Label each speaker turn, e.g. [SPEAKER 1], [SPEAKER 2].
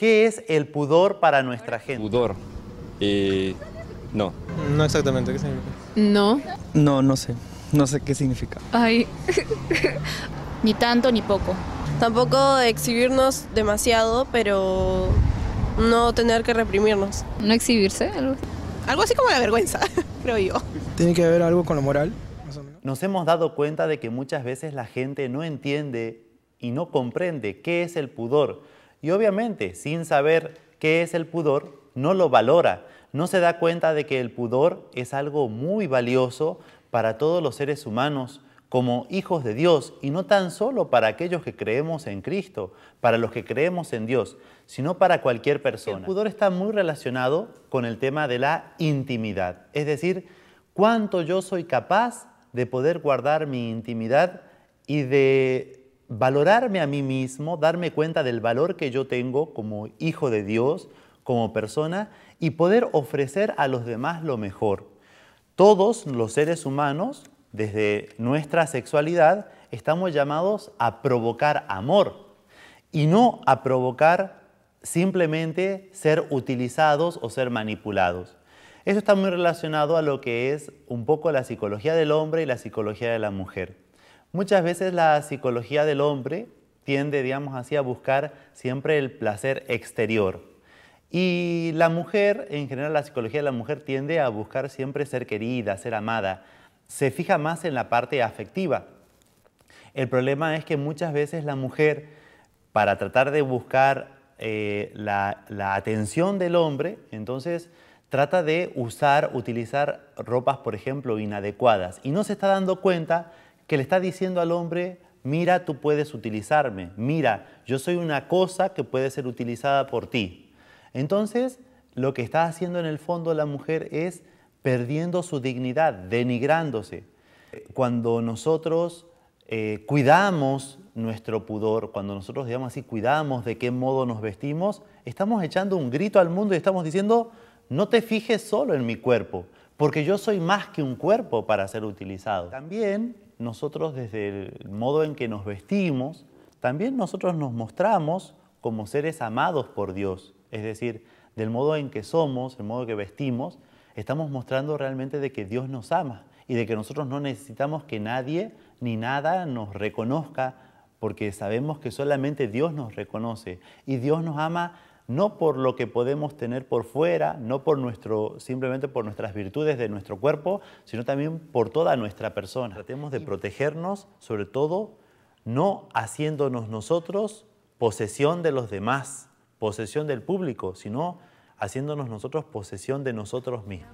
[SPEAKER 1] ¿Qué es el pudor para nuestra gente? Pudor. no. No exactamente. ¿Qué significa? No. No, no sé. No sé qué significa. Ay. ni tanto ni poco. Tampoco exhibirnos demasiado, pero no tener que reprimirnos. No exhibirse, algo así. Algo así como la vergüenza, creo yo. Tiene que ver algo con la moral. Más o menos. Nos hemos dado cuenta de que muchas veces la gente no entiende y no comprende qué es el pudor y obviamente, sin saber qué es el pudor, no lo valora, no se da cuenta de que el pudor es algo muy valioso para todos los seres humanos como hijos de Dios, y no tan solo para aquellos que creemos en Cristo, para los que creemos en Dios, sino para cualquier persona. El pudor está muy relacionado con el tema de la intimidad, es decir, cuánto yo soy capaz de poder guardar mi intimidad y de valorarme a mí mismo, darme cuenta del valor que yo tengo como hijo de Dios, como persona, y poder ofrecer a los demás lo mejor. Todos los seres humanos, desde nuestra sexualidad, estamos llamados a provocar amor y no a provocar simplemente ser utilizados o ser manipulados. Eso está muy relacionado a lo que es un poco la psicología del hombre y la psicología de la mujer. Muchas veces la psicología del hombre tiende, digamos así, a buscar siempre el placer exterior. Y la mujer, en general la psicología de la mujer tiende a buscar siempre ser querida, ser amada. Se fija más en la parte afectiva. El problema es que muchas veces la mujer, para tratar de buscar eh, la atención del hombre, entonces trata de usar, utilizar ropas, por ejemplo, inadecuadas. Y no se está dando cuenta que le está diciendo al hombre, mira, tú puedes utilizarme, mira, yo soy una cosa que puede ser utilizada por ti. Entonces, lo que está haciendo en el fondo la mujer es perdiendo su dignidad, denigrándose. Cuando nosotros eh, cuidamos nuestro pudor, cuando nosotros, digamos así, cuidamos de qué modo nos vestimos, estamos echando un grito al mundo y estamos diciendo, no te fijes solo en mi cuerpo, porque yo soy más que un cuerpo para ser utilizado. También nosotros desde el modo en que nos vestimos, también nosotros nos mostramos como seres amados por Dios, es decir, del modo en que somos, el modo que vestimos, estamos mostrando realmente de que Dios nos ama y de que nosotros no necesitamos que nadie ni nada nos reconozca, porque sabemos que solamente Dios nos reconoce y Dios nos ama no por lo que podemos tener por fuera, no por nuestro, simplemente por nuestras virtudes de nuestro cuerpo, sino también por toda nuestra persona. Tratemos de protegernos, sobre todo, no haciéndonos nosotros posesión de los demás, posesión del público, sino haciéndonos nosotros posesión de nosotros mismos.